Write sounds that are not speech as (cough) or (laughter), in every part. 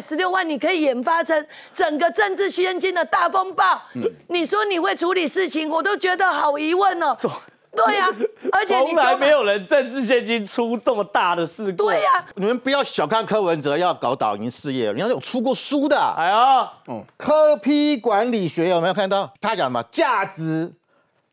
十六万，你可以研发成整个政治现金的大风暴。嗯，你说你会处理事情，我都觉得好疑问哦。对呀，(laughs) 而且从来没有人政治现金出这么大的事故。对呀，你们不要小看柯文哲要搞导引事业，人家有出过书的。哎呀，嗯，科批管理学有没有看到？他讲什么价值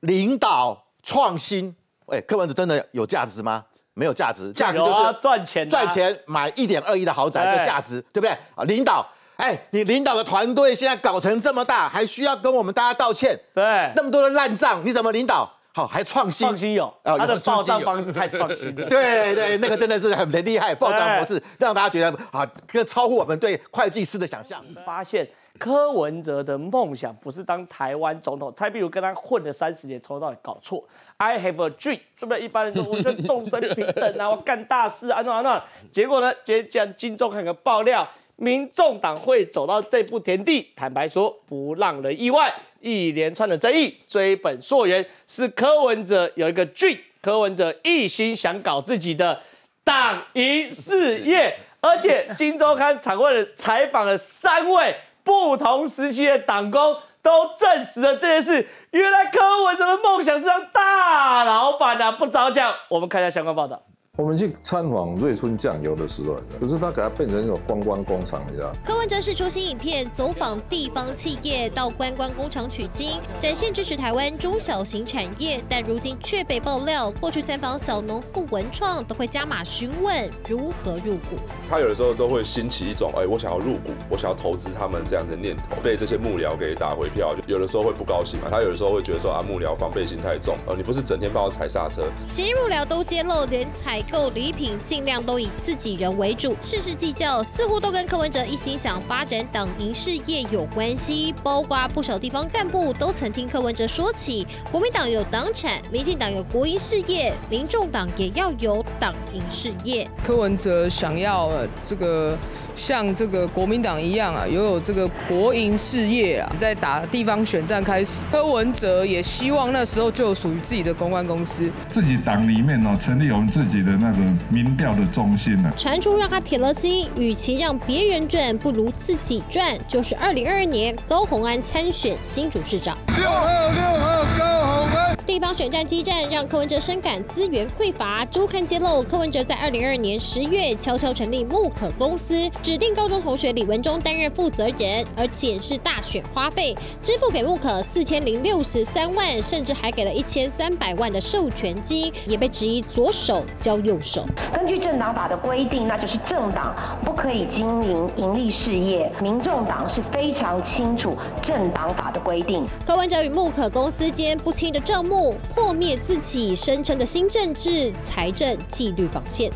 领导创新？哎，柯文哲真的有价值吗？没有价值，价格就是赚钱赚钱买一点二亿的豪宅的价值，对不对啊？领导，哎，你领导的团队现在搞成这么大，还需要跟我们大家道歉？对，那么多的烂账，你怎么领导？好，还创新？创新有啊，他的报账方式太创新了。(laughs) 对对，那个真的是很厉害，报账模式让大家觉得啊，可超乎我们对会计师的想象。发现。柯文哲的梦想不是当台湾总统，蔡壁如跟他混了三十年，抽到底搞错。I have a dream，是不是？一般人说，我说得众生平等啊，我干大事啊，那那结果呢？今天《金周刊》爆料，民众党会走到这步田地，坦白说不让人意外。一连串的争议，追本溯源是柯文哲有一个 dream，柯文哲一心想搞自己的党营事业，而且《金周刊》采访了采访了三位。不同时期的党工都证实了这件事。原来柯文哲的梦想是当大老板的，不着讲。我们看一下相关报道。我们去参访瑞春酱油的时候，可是他给它变成那种观光工厂，你知道？柯文哲是出新影片走访地方企业，到观光工厂取经，展现支持台湾中小型产业，但如今却被爆料，过去参访小农户文创都会加码询问如何入股。他有的时候都会兴起一种，哎，我想要入股，我想要投资他们这样的念头，被这些幕僚给打回票，有的时候会不高兴嘛。他有的时候会觉得说，啊，幕僚防备心太重，呃，你不是整天帮我踩刹车。谁幕僚都揭露，连踩。购礼品尽量都以自己人为主，事事计较，似乎都跟柯文哲一心想发展党营事业有关系。包括不少地方干部都曾听柯文哲说起，国民党有党产，民进党有国营事业，民众党也要有党营事业。柯文哲想要这个。像这个国民党一样啊，拥有这个国营事业啊，在打地方选战开始。柯文哲也希望那时候就属于自己的公关公司，自己党里面哦，成立我们自己的那个民调的中心呢。传出让他铁了心，与其让别人赚，不如自己赚。就是二零二二年高虹安参选新主市长。六二六二。地方选战激战，让柯文哲深感资源匮乏。周刊揭露，柯文哲在二零二二年十月悄悄成立木可公司，指定高中同学李文忠担任负责人，而检视大选花费，支付给木可四千零六十三万，甚至还给了一千三百万的授权金，也被质疑左手交右手。根据政党法的规定，那就是政党不可以经营盈利事业。民众党是非常清楚政党法的规定。柯文哲与木可公司间不清的账目。破灭自己声称的新政治、财政、纪律防线。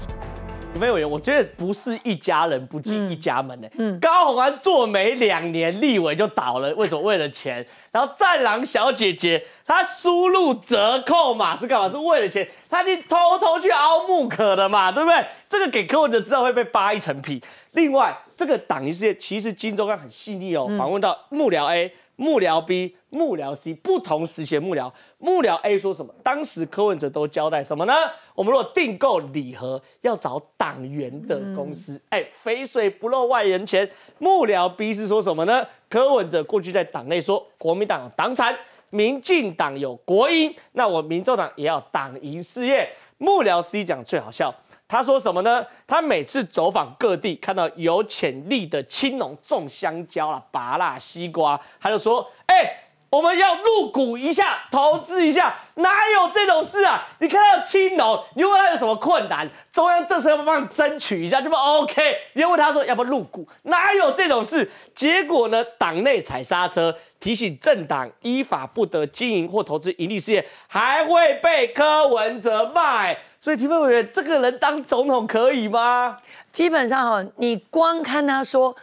没有人，我觉得不是一家人不进一家门嗯，高宏安做没两年，立委就倒了，为什么？为了钱。然后战狼小姐姐，她输入折扣码是干嘛？是为了钱，她去偷偷去凹木可的嘛，对不对？这个给柯文哲知道会被扒一层皮。另外，这个党一事件其实金总刚很细腻哦，访问到幕僚 A。幕僚 B、幕僚 C 不同时期幕僚，幕僚 A 说什么？当时柯文哲都交代什么呢？我们如果订购礼盒，要找党员的公司。哎，肥水不漏外人田。幕僚 B 是说什么呢？柯文哲过去在党内说，国民党有党产，民进党有国营，那我民众党也要党营事业。幕僚 C 讲最好笑。他说什么呢？他每次走访各地，看到有潜力的青农种香蕉啦、拔辣西瓜，他就说：“哎。”我们要入股一下，投资一下，哪有这种事啊？你看到青龙，你问他有什么困难，中央政策帮你争取一下，就不 OK？你问他说，要不要入股，哪有这种事？结果呢，党内踩刹车，提醒政党依法不得经营或投资盈利事业，还会被柯文哲骂。所以提问委员，这个人当总统可以吗？基本上哈，你光看他说。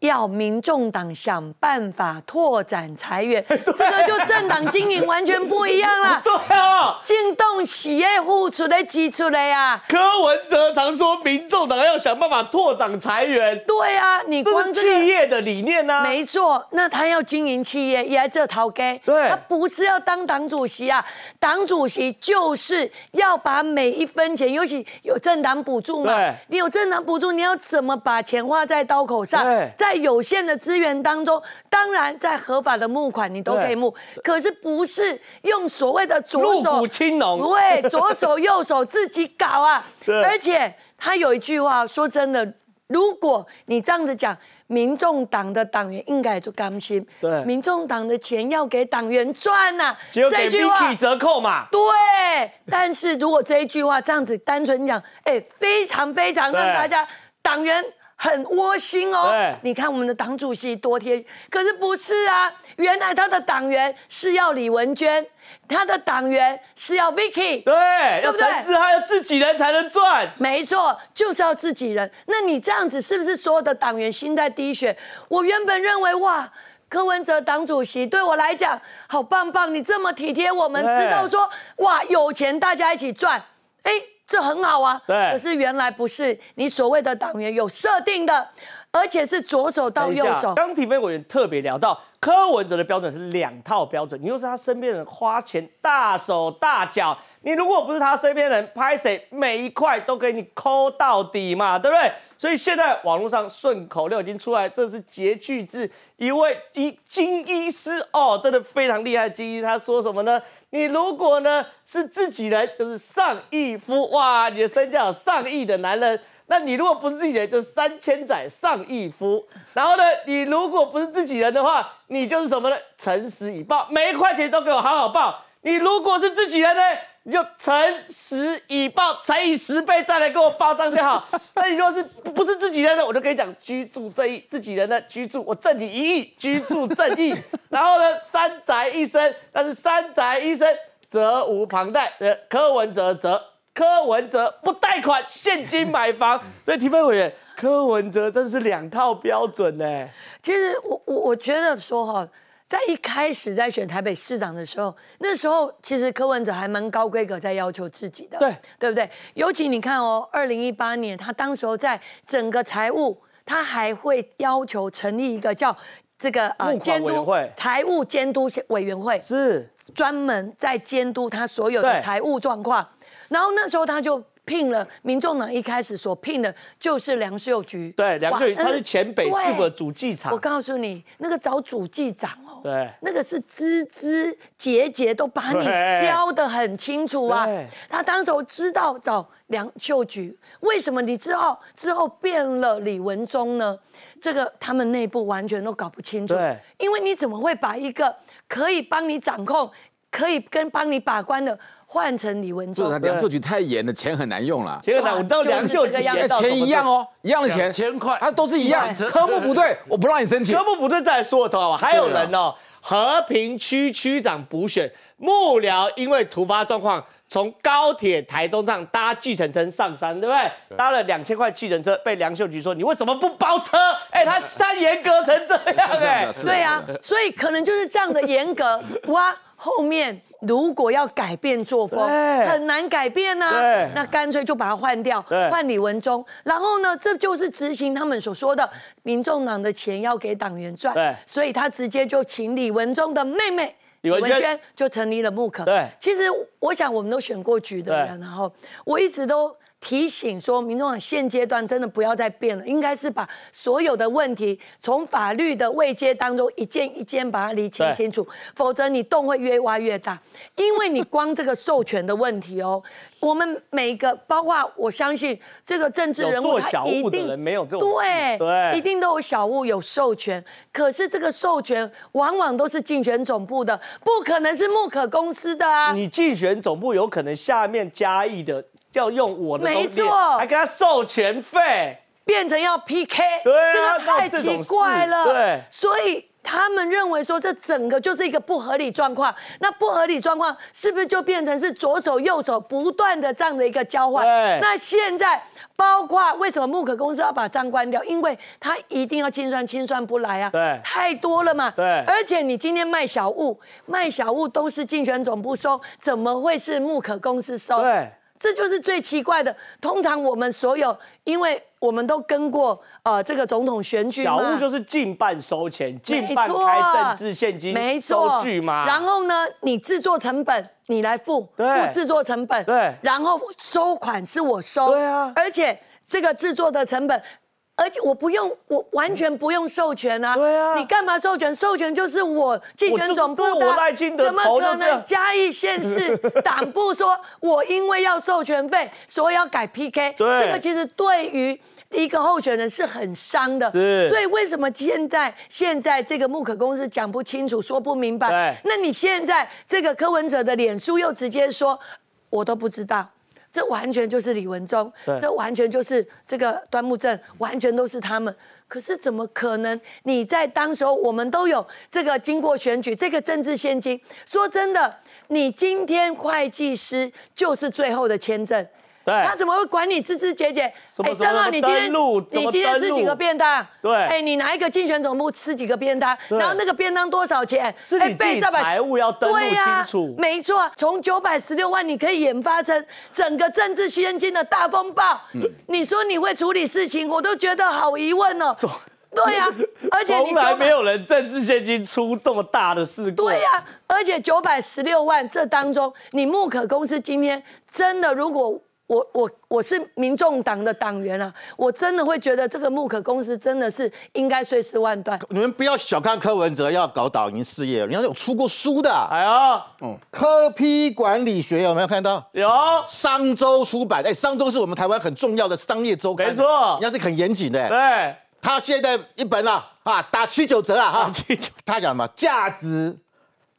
要民众党想办法拓展财源，(laughs) 这个就政党经营完全不一样了。(laughs) 对啊，进动企业付出的基础的呀。柯文哲常说，民众党要想办法拓展裁源。对啊，你光企业的理念呢？没错，那他要经营企业也在这套给。对，他不是要当党主席啊，党主席就是要把每一分钱，尤其有政党补助嘛。你有政党补助，你要怎么把钱花在刀口上？对。在有限的资源当中，当然在合法的募款，你都可以募。可是不是用所谓的左手青对，左手右手自己搞啊。(laughs) 而且他有一句话，说真的，如果你这样子讲，民众党的党员应该就甘心。对。民众党的钱要给党员赚呐。这句话折扣嘛。对。但是如果这一句话这样子单纯讲，哎，非常非常让大家党员。很窝心哦，你看我们的党主席多贴心，可是不是啊？原来他的党员是要李文娟，他的党员是要 Vicky，对，要陈志，还要自己人才能赚。没错，就是要自己人。那你这样子是不是所有的党员心在滴血？我原本认为哇，柯文哲党主席对我来讲好棒棒，你这么体贴，我们知道说哇，有钱大家一起赚，哎。这很好啊，对。可是原来不是你所谓的党员有设定的，而且是左手到右手。刚提分委员特别聊到柯文哲的标准是两套标准，你又是他身边人，花钱大手大脚。你如果不是他身边人，拍谁每一块都给你抠到底嘛，对不对？所以现在网络上顺口溜已经出来，这是截句自一位一金医师哦，真的非常厉害金医，他说什么呢？你如果呢是自己人，就是上亿夫哇，你的身价有上亿的男人，那你如果不是自己人，就三千载上亿夫。然后呢，你如果不是自己人的话，你就是什么呢？诚实以报，每一块钱都给我好好报。你如果是自己人呢？你就诚实以报，乘以十倍再来给我报账就好。那 (laughs) 你如果是不是自己人呢？我就跟你讲，居住正义，自己人呢居住，我赠你一亿居住正义。然后呢，三宅一生，但是三宅一生责无旁贷。呃，柯文哲，泽柯文哲不贷款，现金买房。(laughs) 所以提问委员，柯文哲真是两套标准呢。其实我我我觉得说哈。在一开始在选台北市长的时候，那时候其实柯文哲还蛮高规格在要求自己的，对对不对？尤其你看哦，二零一八年他当时候在整个财务，他还会要求成立一个叫这个呃监督会，财务监督委员会是专门在监督他所有的财务状况。然后那时候他就。聘了民众党一开始所聘的就是梁秀菊。对，梁秀菊他是前北市的主记长。我告诉你，那个找主记长哦，对，那个是枝枝节节都把你挑的很清楚啊。他当候知道找梁秀菊，为什么你知道之后变了李文忠呢？这个他们内部完全都搞不清楚。因为你怎么会把一个可以帮你掌控、可以跟帮你把关的？换成李文忠，梁秀菊太严了，钱很难用了。我知道梁秀菊钱一样哦，一样的钱，千块，他都是一样。科目不对，我不让你申请。科目不对再说，好不好？还有人哦，和平区区长补选幕僚，因为突发状况，从高铁台中站搭计程车上山，对不对？搭了两千块计程车，被梁秀菊说你为什么不包车？哎，他他严格成这样，哎，对啊，所以可能就是这样的严格哇。后面如果要改变作风，很难改变呢。那干脆就把它换掉，换李文忠。然后呢，这就是执行他们所说的，民众党的钱要给党员赚。所以他直接就请李文忠的妹妹李文娟就成立了木可。对，其实我想我们都选过举的人，然后我一直都。提醒说，民众党现阶段真的不要再变了，应该是把所有的问题从法律的位阶当中一件一件把它理清清楚，否则你洞会越挖越大。因为你光这个授权的问题哦，我们每个包括我相信这个政治人物他一定没有这种对，一定都有小物有授权，可是这个授权往往都是竞选总部的，不可能是木可公司的啊。你竞选总部有可能下面嘉义的。要用我的东西，还给他授权费，变成要 P K，这个太奇怪了。对，所以他们认为说这整个就是一个不合理状况。那不合理状况是不是就变成是左手右手不断的这样的一个交换？那现在包括为什么木可公司要把账关掉？因为他一定要清算，清算不来啊。对，太多了嘛。对。而且你今天卖小物，卖小物都是竞选总部收，怎么会是木可公司收？对。这就是最奇怪的。通常我们所有，因为我们都跟过呃这个总统选举小物就是近半收钱，近半开政治现金收据嘛。然后呢，你制作成本你来付，付制作成本，对，然后收款是我收，对啊，而且这个制作的成本。而且我不用，我完全不用授权啊！对啊，你干嘛授权？授权就是我竞选总部的怎么可能嘉义县市 (laughs) 党部说，我因为要授权费，所以要改 PK。对，这个其实对于一个候选人是很伤的。是。所以为什么现在现在这个木可公司讲不清楚，说不明白？那你现在这个柯文哲的脸书又直接说，我都不知道。这完全就是李文忠，这完全就是这个端木正，完全都是他们。可是怎么可能？你在当时候，我们都有这个经过选举，这个政治现金。说真的，你今天会计师就是最后的签证。他怎么会管你枝枝节节？哎，正好你今天你今天吃几个便当？对，哎，你拿一个竞选总部吃几个便当？然后那个便当多少钱？是你自己财务要登录清楚。没错，从九百十六万你可以演发成整个政治现金的大风暴。嗯，你说你会处理事情，我都觉得好疑问哦。(laughs) 对呀，而且从来没有人政治现金出这么大的事故。对呀，而且九百十六万这当中，你木可公司今天真的如果。我我我是民众党的党员啊，我真的会觉得这个木可公司真的是应该碎尸万段。你们不要小看柯文哲要搞导营事业，人家有出过书的。哎呦，嗯，柯批管理学有没有看到？有商周出版，哎，商周是我们台湾很重要的商业周刊，没错，人家是很严谨的。对，他现在一本啊啊打七九折啊哈，七九，他讲什么？价值、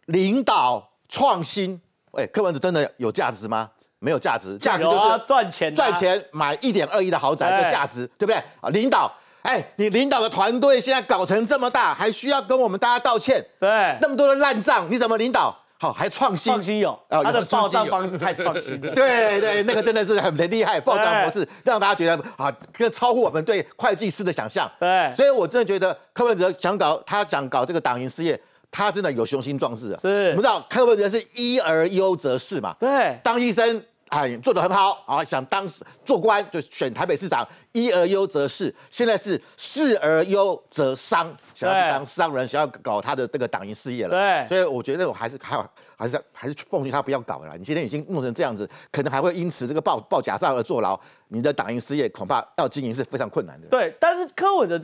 领导、创新。哎，柯文哲真的有价值吗？没有价值，价格就是赚钱赚钱买一点二亿的豪宅的价值，对不对啊？领导，哎，你领导的团队现在搞成这么大，还需要跟我们大家道歉？对，那么多的烂账，你怎么领导？好，还创新？创新有啊，他的报账方式太创新了。(laughs) 对对，那个真的是很很厉害，报账模式让大家觉得啊，这超乎我们对会计师的想象。对，所以我真的觉得柯文哲想搞他想搞这个党营事业。他真的有雄心壮志啊！是，我们知道柯文哲是一而优则仕嘛？对，当医生哎，做得很好啊，想当做官就选台北市长，一而优则仕。现在是仕而优则商，想要当商人，想要搞他的这个党营事业了。对，所以我觉得我还是还要，还是还是奉劝他不要搞了。你今天已经弄成这样子，可能还会因此这个报报假账而坐牢。你的党营事业恐怕要经营是非常困难的。对，但是柯文哲。